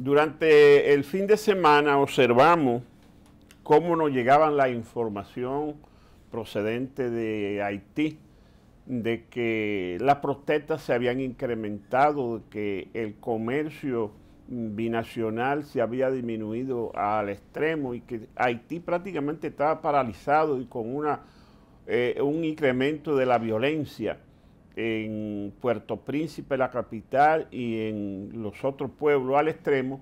Durante el fin de semana observamos cómo nos llegaban la información procedente de Haití de que las protestas se habían incrementado, que el comercio binacional se había disminuido al extremo y que Haití prácticamente estaba paralizado y con una, eh, un incremento de la violencia en Puerto Príncipe, la capital, y en los otros pueblos al extremo,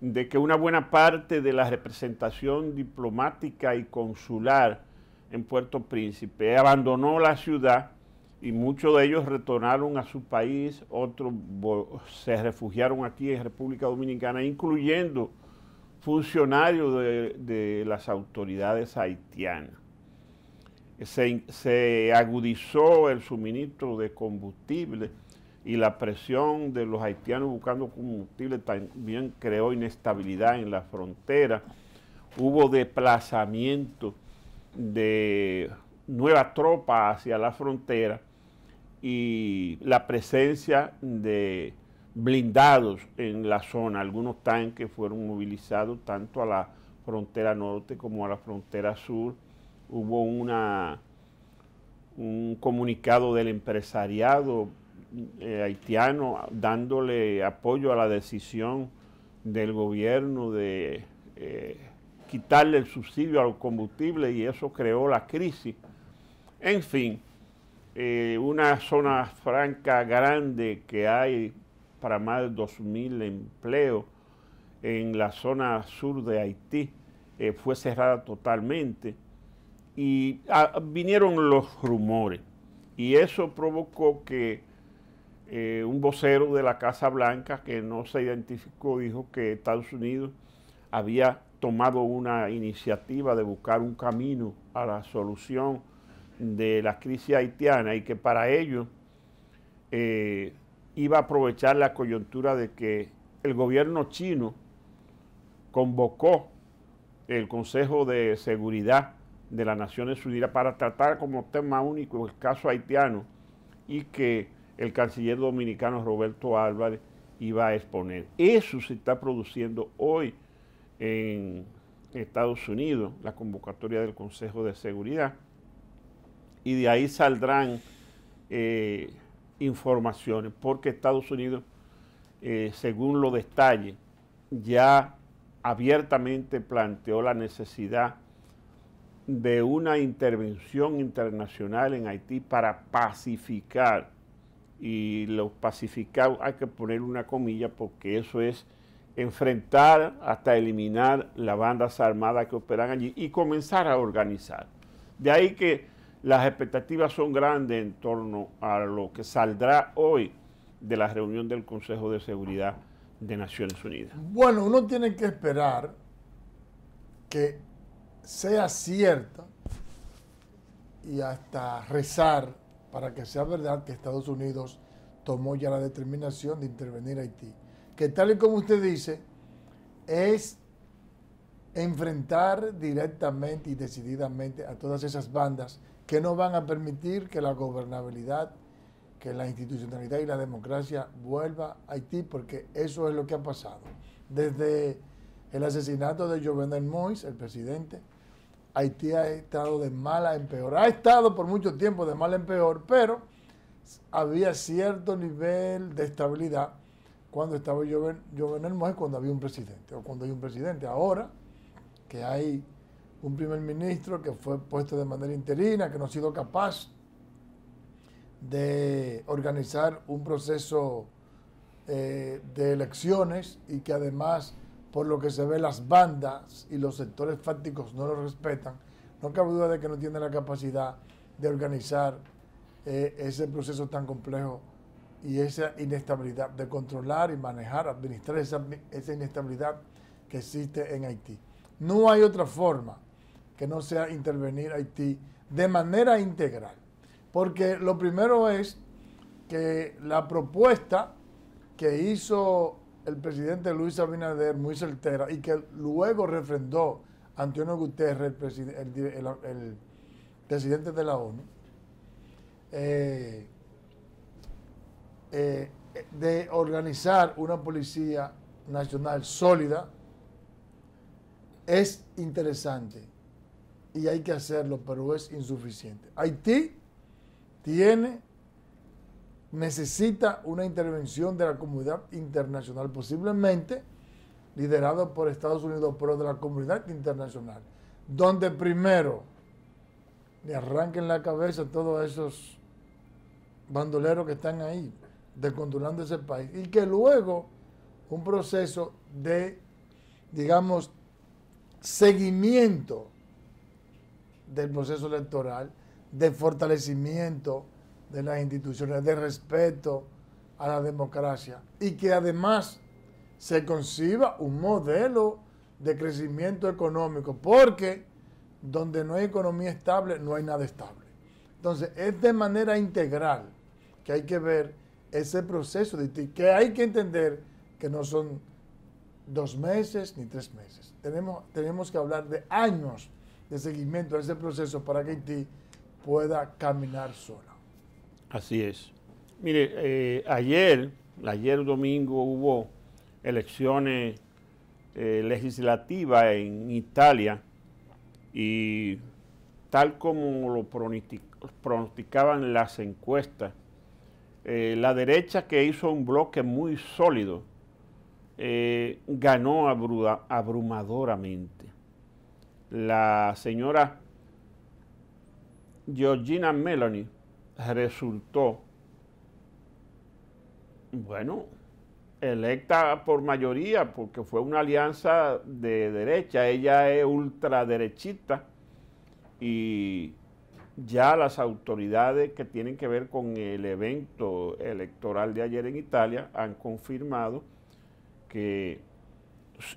de que una buena parte de la representación diplomática y consular en Puerto Príncipe abandonó la ciudad y muchos de ellos retornaron a su país, otros se refugiaron aquí en República Dominicana, incluyendo funcionarios de, las autoridades haitianas se, agudizó el suministro de combustible y la presión de los haitianos buscando combustible también creó inestabilidad en la frontera. Hubo desplazamiento de nuevas tropas hacia la frontera y la presencia de blindados en la zona. Algunos tanques fueron movilizados tanto a la frontera norte como a la frontera sur hubo un comunicado del empresariado eh, haitiano dándole apoyo a la decisión del gobierno de eh, quitarle el subsidio al combustible y eso creó la crisis. En fin, eh, una zona franca grande que hay para más de 2.000 empleos en la zona sur de Haití fue cerrada totalmente y ah, vinieron los rumores. Y eso provocó que eh, un vocero de la Casa Blanca, que no se identificó, dijo que Estados Unidos había tomado una iniciativa de buscar un camino a la solución de la crisis haitiana y que para ello eh, iba a aprovechar la coyuntura de que el gobierno chino convocó el Consejo de Seguridad de las Naciones Unidas para tratar como tema único el caso haitiano y que el canciller dominicano Roberto Álvarez iba a exponer. Eso se está produciendo hoy en Estados Unidos, la convocatoria del Consejo de Seguridad, y de ahí saldrán eh, informaciones, porque Estados Unidos, eh, según lo detalle, ya abiertamente planteó la necesidad de una intervención internacional en Haití para pacificar, y los pacificado hay que poner una comilla porque eso es enfrentar hasta eliminar las bandas armadas que operan allí y comenzar a organizar. De ahí que las expectativas son grandes en torno a lo que saldrá hoy de la reunión del Consejo de Seguridad de Naciones Unidas. Bueno, uno tiene que esperar que sea cierta y hasta rezar para que sea verdad que Estados Unidos tomó ya la determinación de intervenir Haití. Que tal y como usted dice, es enfrentar directamente y decididamente a todas esas bandas que no van a permitir que la gobernabilidad, que la institucionalidad y la democracia vuelva a Haití, porque eso es lo que ha pasado. Desde el asesinato de Jovenel Moïse, el presidente, Haití ha estado de mala en peor. Ha estado por mucho tiempo de mal en peor, pero había cierto nivel de estabilidad cuando estaba Jovenel Moïse, cuando había un presidente, o cuando hay un presidente. Ahora que hay un primer ministro que fue puesto de manera interina, que no ha sido capaz de organizar un proceso eh, de elecciones y que además por lo que se ve las bandas y los sectores fácticos no lo respetan, no cabe duda de que no tiene la capacidad de organizar eh, ese proceso tan complejo y esa inestabilidad, de controlar y manejar, administrar esa, esa inestabilidad que existe en Haití. No hay otra forma que no sea intervenir Haití de manera integral. Porque lo primero es que la propuesta que hizo el presidente Luis Abinader muy certera y que luego refrendó Antonio Guterres, el, presidente de la ONU, eh, eh, de organizar una policía nacional sólida, es interesante y hay que hacerlo, pero es insuficiente. Haití tiene necesita una intervención de la comunidad internacional, posiblemente liderado por Estados Unidos, pero de la comunidad internacional, donde primero le arranquen la cabeza a todos esos bandoleros que están ahí, descontrolando ese país, y que luego un proceso de, digamos, seguimiento del proceso electoral, de fortalecimiento, de las instituciones, de respeto a la democracia y que además se conciba un modelo de crecimiento económico, porque donde no hay economía estable, no hay nada estable. Entonces, es de manera integral que hay que ver ese proceso, de, que hay que entender que no son dos meses ni tres meses. Tenemos, tenemos que hablar de años de seguimiento a ese proceso para que Haití pueda caminar sola. Así es. Mire, eh, ayer, ayer domingo hubo elecciones eh, legislativas en Italia y tal como lo pronosticaban las encuestas, eh, la derecha que hizo un bloque muy sólido ganó abrumadoramente. La señora Georgina Meloni resultó, bueno, electa por mayoría, porque fue una alianza de derecha, ella es ultraderechista y ya las autoridades que tienen que ver con el evento electoral de ayer en Italia han confirmado que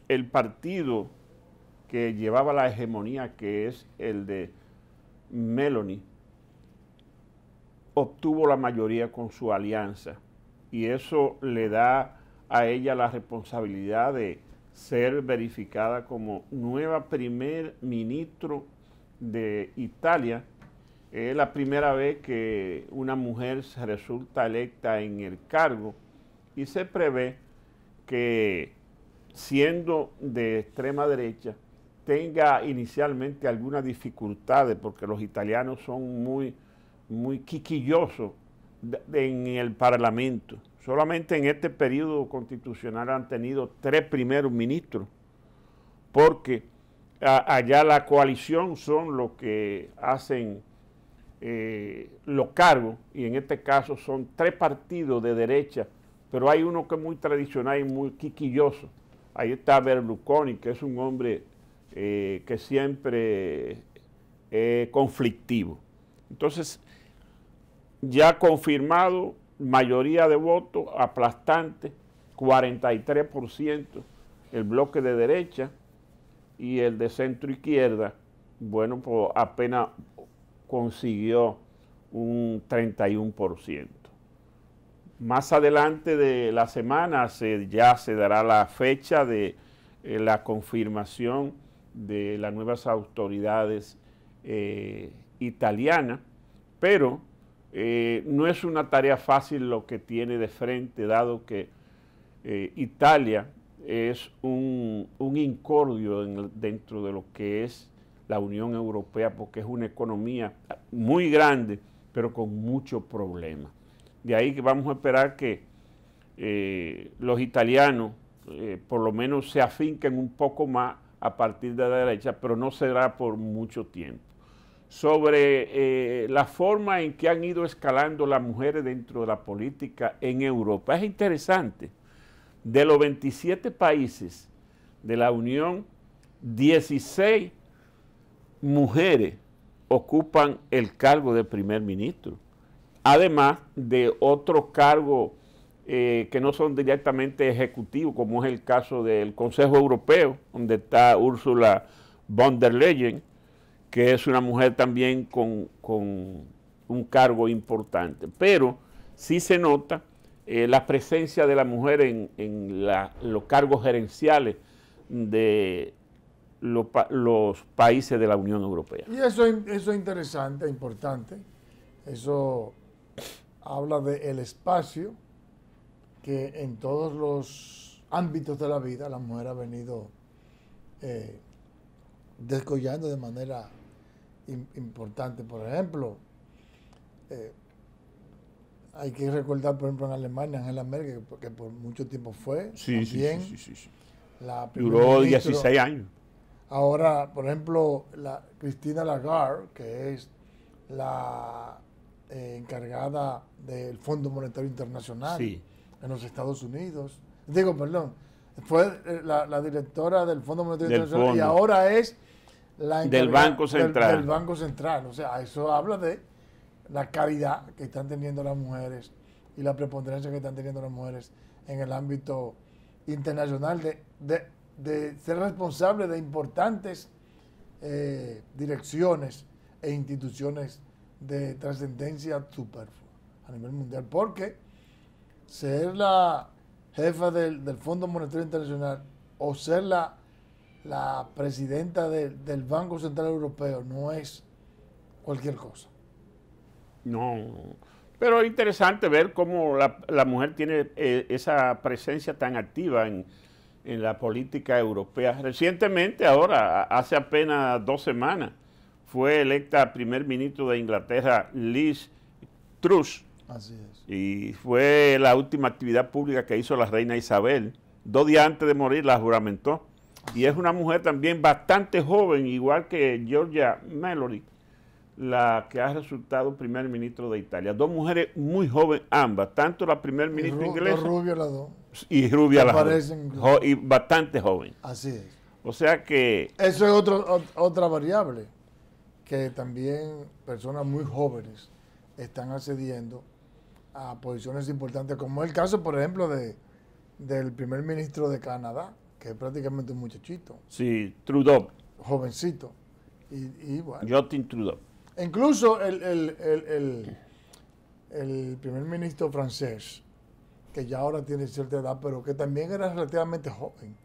el partido que llevaba la hegemonía, que es el de Meloni, obtuvo la mayoría con su alianza y eso le da a ella la responsabilidad de ser verificada como nueva primer ministro de Italia. Es la primera vez que una mujer resulta electa en el cargo y se prevé que siendo de extrema derecha tenga inicialmente algunas dificultades porque los italianos son muy muy quiquilloso en el Parlamento. Solamente en este periodo constitucional han tenido tres primeros ministros, porque allá la coalición son los que hacen eh, los cargos, y en este caso son tres partidos de derecha, pero hay uno que es muy tradicional y muy quiquilloso. Ahí está Berlusconi, que es un hombre eh, que siempre es eh, conflictivo. Entonces, ya confirmado, mayoría de votos, aplastante, 43% el bloque de derecha y el de centro izquierda, bueno, pues apenas consiguió un 31%. Más adelante de la semana se, ya se dará la fecha de eh, la confirmación de las nuevas autoridades eh, italianas, pero eh, no es una tarea fácil lo que tiene de frente, dado que eh, Italia es un, incordio dentro de lo que es la Unión Europea, porque es una economía muy grande, pero con muchos problemas. De ahí que vamos a esperar que eh, los italianos por lo menos se afinquen un poco más a partir de la derecha, pero no será por mucho tiempo sobre eh, la forma en que han ido escalando las mujeres dentro de la política en Europa. Es interesante, de los 27 países de la Unión, 16 mujeres ocupan el cargo de primer ministro, además de otros cargos eh, que no son directamente ejecutivos, como es el caso del Consejo Europeo, donde está Úrsula von der Leyen, que es una mujer también con, un cargo importante. Pero sí se nota eh, la presencia de la mujer en, los cargos gerenciales de los, países de la Unión Europea. Y eso, es interesante, importante. Eso habla del espacio que en todos los ámbitos de la vida la mujer ha venido eh, descollando de manera importante. Por ejemplo, eh, hay que recordar, por ejemplo, en Alemania, Angela Merkel, que, por mucho tiempo fue. Sí, sí, la Duró 16 años. Ahora, por ejemplo, la Cristina Lagarde, que es la eh, encargada del Fondo Monetario Internacional en los Estados Unidos. Digo, perdón, fue eh, la, directora del Fondo Monetario Internacional y ahora es del Banco Central. Del, Banco Central. O sea, eso habla de la calidad que están teniendo las mujeres y la preponderancia que están teniendo las mujeres en el ámbito internacional de, de, ser responsable de importantes eh, direcciones e instituciones de trascendencia superflua a nivel mundial. Porque ser la jefa del, del Fondo Monetario Internacional o ser la la presidenta del Banco Central Europeo no es cualquier cosa. No, pero es interesante ver cómo la, mujer tiene eh, esa presencia tan activa en, la política europea. Recientemente, ahora, hace apenas dos semanas, fue electa primer ministro de Inglaterra Liz Truss. Así es. Y fue la última actividad pública que hizo la reina Isabel. Dos días antes de morir la juramentó y es una mujer también bastante joven, igual que Georgia Mallory, la que ha resultado primer ministro de Italia. Dos mujeres muy jóvenes ambas, tanto la primer ministra y inglesa. Rubia las dos. Y rubia las dos. y bastante joven. Así es. O sea que... Eso es otra variable, que también personas muy jóvenes están accediendo a posiciones importantes, como es el caso, por ejemplo, de, del primer ministro de Canadá que es prácticamente un muchachito. Sí, Trudeau. Jovencito. Y, bueno. Justin Trudeau. E incluso el, primer ministro francés, que ya ahora tiene cierta edad, pero que también era relativamente joven,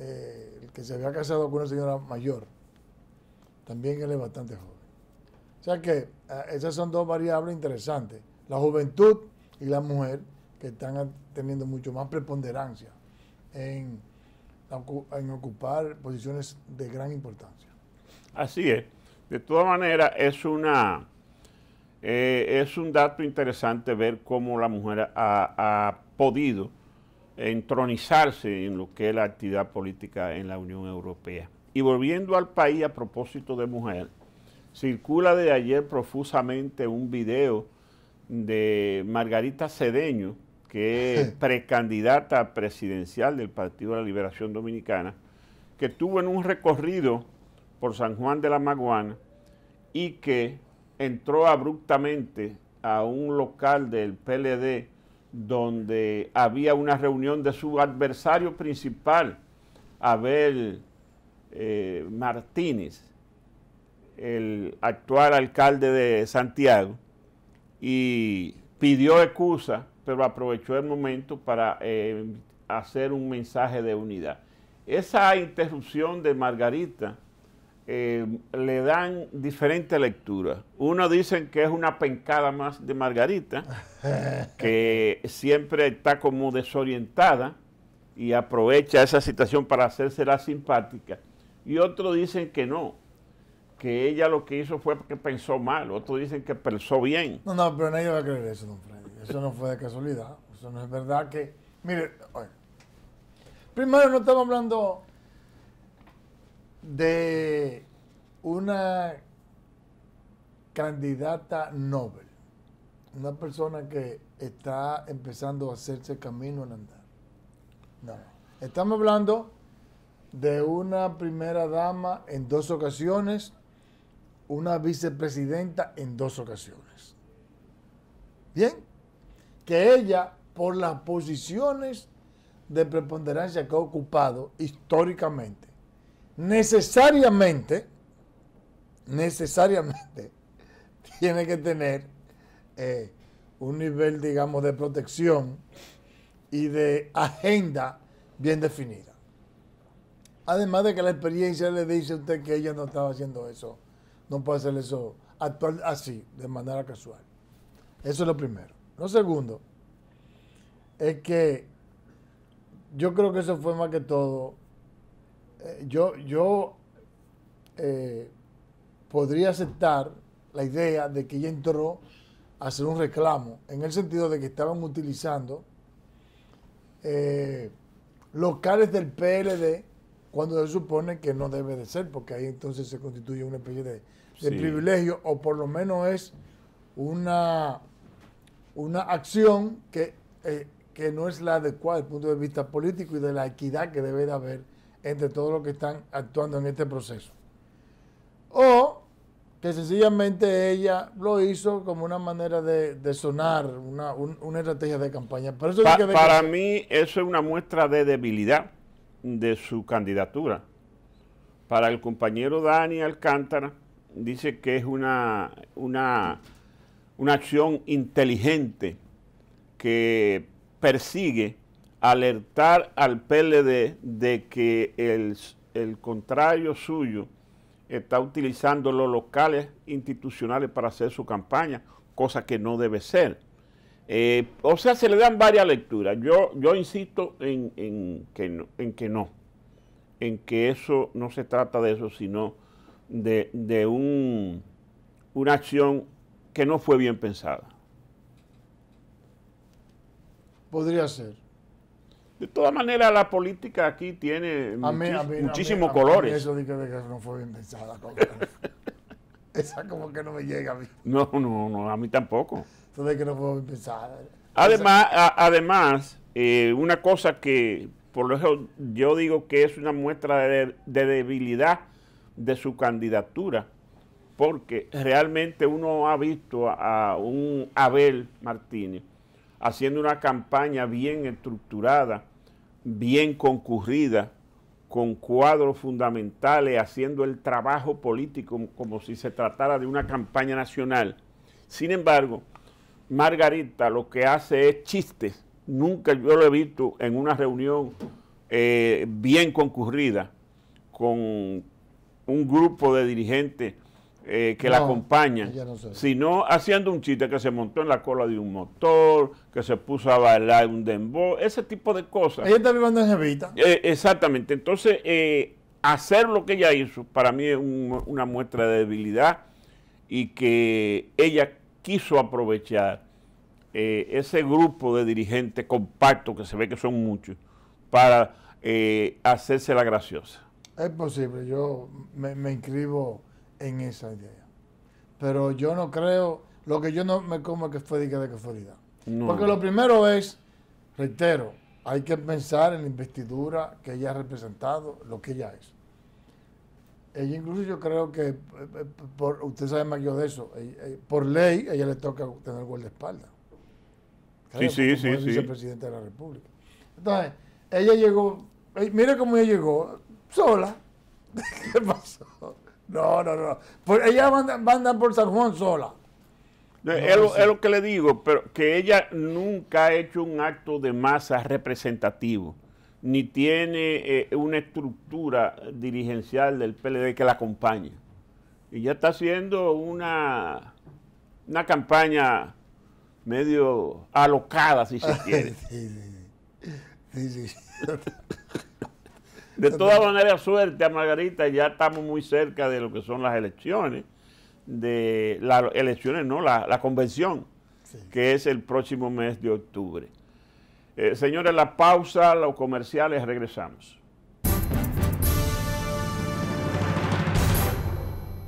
eh, el que se había casado con una señora mayor, también él es bastante joven. O sea que eh, esas son dos variables interesantes, la juventud y la mujer, que están teniendo mucho más preponderancia en, ocupar posiciones de gran importancia. Así es. De todas maneras, es una... Eh, es un dato interesante ver cómo la mujer ha, ha, podido entronizarse en lo que es la actividad política en la Unión Europea. Y volviendo al país a propósito de mujer, circula de ayer profusamente un video de Margarita Cedeño, que es precandidata presidencial del Partido de la Liberación Dominicana, que tuvo en un recorrido por San Juan de la Maguana y que entró abruptamente a un local del PLD donde había una reunión de su adversario principal, Abel eh, Martínez, el actual alcalde de Santiago, y pidió excusa pero aprovechó el momento para eh, hacer un mensaje de unidad. Esa interrupción de Margarita eh, le dan diferentes lecturas. Uno dicen que es una pencada más de Margarita, que siempre está como desorientada y aprovecha esa situación para hacerse la simpática. Y otro dicen que no, que ella lo que hizo fue porque pensó mal. Otro dicen que pensó bien. No, no, pero nadie va a creer eso, don Fred. Eso no fue de casualidad. Eso no es verdad que. Mire, primero no estamos hablando de una candidata Nobel, una persona que está empezando a hacerse camino en andar. No, estamos hablando de una primera dama en dos ocasiones, una vicepresidenta en dos ocasiones. Bien, que ella, por las posiciones de preponderancia que ha ocupado históricamente, necesariamente, necesariamente, tiene que tener eh, un nivel, digamos, de protección y de agenda bien definida. Además de que la experiencia le dice a usted que ella no estaba haciendo eso, no puede hacer eso actual así, de manera casual. Eso es lo primero. Lo segundo es que yo creo que eso fue más que todo. Eh, yo yo eh, podría aceptar la idea de que ella entró a hacer un reclamo, en el sentido de que estaban utilizando eh, locales del PLD cuando se supone que no debe de ser, porque ahí entonces se constituye una especie de, privilegio, o por lo menos es una una acción que, eh, que no es la adecuada desde el punto de vista político y de la equidad que debe de haber entre todos los que están actuando en este proceso. O que sencillamente ella lo hizo como una manera de, sonar, una, estrategia de campaña. para mí eso es una muestra de debilidad de su candidatura. Para el compañero Dani Alcántara, dice que es una, una una acción inteligente que persigue alertar al PLD de que el, contrario suyo está utilizando los locales institucionales para hacer su campaña, cosa que no debe ser. Eh, o sea, se le dan varias lecturas. Yo, yo insisto en, que no, en que no, en que eso no se trata de eso, sino de, un, una acción que no fue bien pensada. Podría ser. De todas maneras, la política aquí tiene muchísimos colores. eso de que no fue bien pensada. esa como que no me llega a mí. No, no, no, a mí tampoco. Eso que no fue bien pensada. Además, además eh, una cosa que, por lo que yo digo que es una muestra de debilidad de su candidatura, porque realmente uno ha visto a, un Abel Martínez haciendo una campaña bien estructurada, bien concurrida, con cuadros fundamentales, haciendo el trabajo político como si se tratara de una campaña nacional. Sin embargo, Margarita lo que hace es chistes. Nunca yo lo he visto en una reunión eh, bien concurrida con un grupo de dirigentes eh, que la acompaña, sino haciendo un chiste que se montó en la cola de un motor, que se puso a bailar un dembow, ese tipo de cosas. Ella está viviendo en Jevita. Eh, exactamente. Entonces, eh, hacer lo que ella hizo para mí es una muestra de debilidad y que ella quiso aprovechar ese grupo de dirigentes compactos, que se ve que son muchos, para hacerse la graciosa. Es posible, yo me inscribo en esa idea. Pero yo no creo, lo que yo no me como es que fue de casualidad. Porque lo primero es, reitero, hay que pensar en la investidura que ella ha representado, lo que ella es. Ella incluso yo creo que, eh, eh, por, usted sabe más yo de eso, eh, por ley ella le toca tener guardaespaldas. Sí, sí, sí. sí. sí, de la República. Entonces, ella llegó, mire cómo ella llegó, sola. ¿Qué pasó? No, no, no. Por, ella andar por San Juan sola. es, lo, que le digo, pero que ella nunca ha hecho un acto de masa representativo, ni tiene eh, una estructura dirigencial del PLD que la acompañe. ya está haciendo una, una campaña medio alocada, si se quiere. De todas maneras, suerte a Margarita, ya estamos muy cerca de lo que son las elecciones, de las elecciones, no, la, convención, que es el próximo mes de octubre. Eh, señores, la pausa, los comerciales, regresamos.